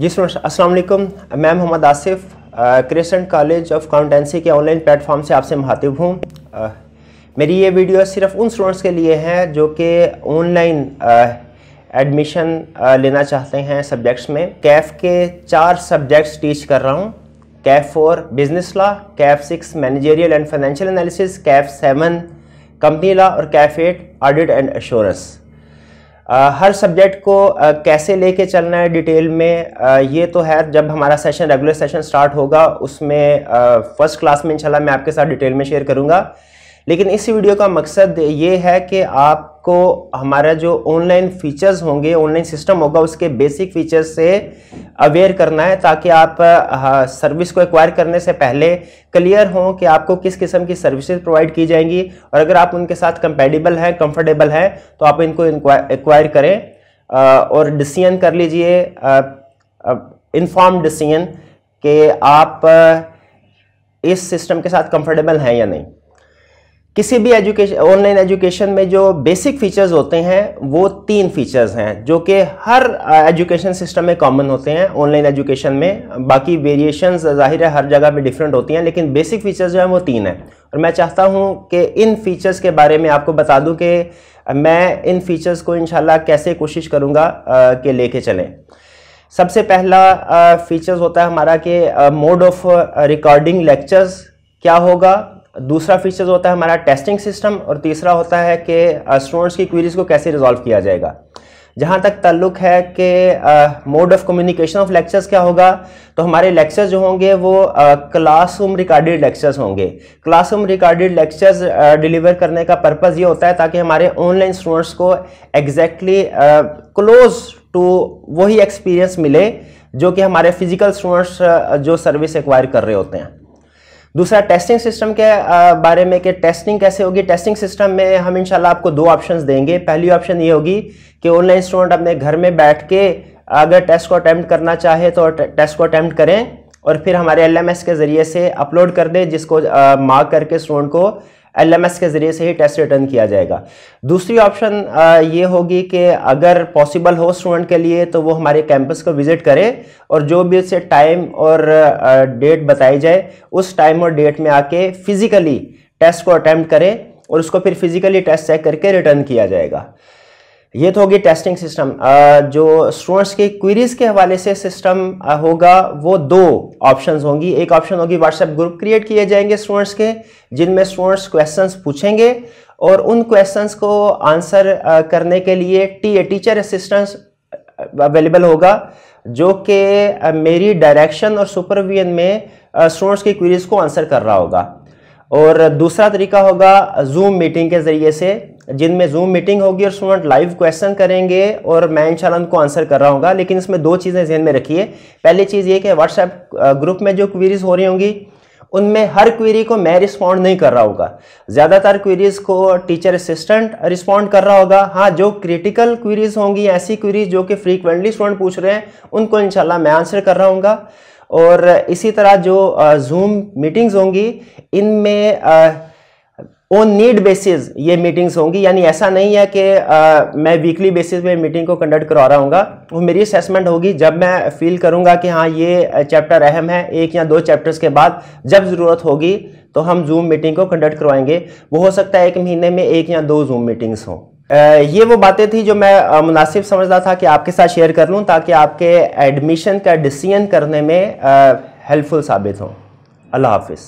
जी अस्सलाम वालेकुम मैं Mohammad Asif Crescent College of Accountancy के ऑनलाइन प्लेटफॉर्म से आपसे महातिब हूँ मेरी ये वीडियो सिर्फ उन स्टूडेंट्स के लिए है जो कि ऑनलाइन एडमिशन लेना चाहते हैं सब्जेक्ट्स में कैफ के चार सब्जेक्ट्स टीच कर रहा हूँ CAF four business law CAF six managerial and financial analysis CAF seven company law और CAF eight audit and assurance हर सब्जेक्ट को कैसे लेके चलना है डिटेल में ये तो है जब हमारा सेशन रेगुलर सेशन स्टार्ट होगा उसमें फर्स्ट क्लास में इंशाल्लाह मैं आपके साथ डिटेल में शेयर करूंगा लेकिन इस वीडियो का मकसद ये है कि आप आपको हमारा जो ऑनलाइन फीचर्स होंगे ऑनलाइन सिस्टम होगा उसके बेसिक फीचर्स से अवेयर करना है ताकि आप सर्विस को एक्वायर करने से पहले क्लियर हों कि आपको किस किस्म की सर्विसेज प्रोवाइड की जाएंगी और अगर आप उनके साथ कंपेटिबल हैं कंफर्टेबल हैं तो आप इनको एक्वायर करें और डिसीजन कर लीजिए इन्फॉर्म डिसीजन कि आप इस सिस्टम के साथ कंफर्टेबल हैं या नहीं किसी भी एजुकेशन ऑनलाइन एजुकेशन में जो बेसिक फीचर्स होते हैं वो तीन फीचर्स हैं जो कि हर एजुकेशन सिस्टम में कॉमन होते हैं ऑनलाइन एजुकेशन में बाकी वेरिएशन जाहिर है हर जगह पे डिफरेंट होती हैं लेकिन बेसिक फीचर्स जो हैं वो तीन हैं और मैं चाहता हूं कि इन फीचर्स के बारे में आपको बता दूँ कि मैं इन फीचर्स को इंशाल्लाह कैसे कोशिश करूँगा कि कर चलें सबसे पहला फीचर्स होता है हमारा कि मोड ऑफ रिकॉर्डिंग लेक्चर्स क्या होगा दूसरा फीचर होता है हमारा टेस्टिंग सिस्टम और तीसरा होता है कि स्टूडेंट्स की क्वेरीज को कैसे रिजॉल्व किया जाएगा जहाँ तक ताल्लुक है कि mode of communication of lectures क्या होगा तो हमारे लेक्चर्स जो होंगे वो क्लासरूम रिकॉर्डेड लेक्चर्स होंगे क्लासरूम रिकॉर्डेड लेक्चर्स डिलीवर करने का पर्पज़ ये होता है ताकि हमारे ऑनलाइन स्टूडेंट्स को एग्जैक्टली क्लोज टू वही एक्सपीरियंस मिले जो कि हमारे फिजिकल स्टूडेंट्स जो सर्विस एक्वायर कर रहे होते हैं दूसरा टेस्टिंग सिस्टम के बारे में कि टेस्टिंग कैसे होगी टेस्टिंग सिस्टम में हम इंशाल्लाह आपको दो ऑप्शंस देंगे पहली ऑप्शन ये होगी कि ऑनलाइन स्टूडेंट अपने घर में बैठ के अगर टेस्ट को अटैम्प्ट करना चाहे तो टेस्ट को अटैम्प्ट करें और फिर हमारे एल के ज़रिए से अपलोड कर दें जिसको मार्क करके स्टूडेंट को एलएमएस के ज़रिए से ही टेस्ट रिटर्न किया जाएगा दूसरी ऑप्शन ये होगी कि अगर पॉसिबल हो स्टूडेंट के लिए तो वो हमारे कैंपस को विज़िट करे और जो भी उसे टाइम और डेट बताई जाए उस टाइम और डेट में आके फिज़िकली टेस्ट को अटैम्प्ट करे और उसको फिर फिज़िकली टेस्ट चेक करके रिटर्न किया जाएगा ये तो होगी टेस्टिंग सिस्टम जो स्टूडेंट्स की क्वेरीज के हवाले से सिस्टम होगा वो दो ऑप्शंस होंगी एक ऑप्शन होगी व्हाट्सएप ग्रुप क्रिएट किए जाएंगे स्टूडेंट्स के जिनमें स्टूडेंट्स क्वेश्चंस पूछेंगे और उन क्वेश्चंस को आंसर करने के लिए टी टीचर असिस्टेंस अवेलेबल होगा जो कि मेरी डायरेक्शन और सुपरविजन में स्टूडेंट्स की क्वेरीज को आंसर कर रहा होगा और दूसरा तरीका होगा जूम मीटिंग के ज़रिए से जिनमें जूम मीटिंग होगी और स्टूडेंट लाइव क्वेश्चन करेंगे और मैं इंशाल्लाह उनको आंसर कर रहा हूँ लेकिन इसमें दो चीज़ें जहन में रखिए पहली चीज़ ये कि व्हाट्सएप ग्रुप में जो क्वीरीज हो रही होंगी उनमें हर क्वेरी को मैं रिस्पॉन्ड नहीं कर रहा होगा ज़्यादातर क्वेरीज को टीचर असिस्टेंट रिस्पॉन्ड कर रहा होगा हाँ जो क्रिटिकल क्वेरीज होंगी ऐसी क्वेरीज जो कि फ्रीक्वेंटली स्टूडेंट पूछ रहे हैं उनको इनशाला मैं आंसर कर रहा हूँगा और इसी तरह जो जूम मीटिंग्स होंगी इनमें ऑन नीड बेसिस ये मीटिंग्स होंगी यानी ऐसा नहीं है कि आ, मैं वीकली बेसिस पे मीटिंग को कंडक्ट करवा रहा हूँ वो मेरी असेसमेंट होगी जब मैं फील करूँगा कि हाँ ये चैप्टर अहम है एक या दो चैप्टर्स के बाद जब ज़रूरत होगी तो हम जूम मीटिंग को कंडक्ट करवाएंगे वो हो सकता है एक महीने में एक या दो जूम मीटिंग्स हों ये वो बातें थी जो मैं मुनासिब समझता था कि आपके साथ शेयर कर लूँ ताकि आपके एडमिशन का डिसीजन करने में हेल्पफुल साबित हों अल्लाह हाफिज़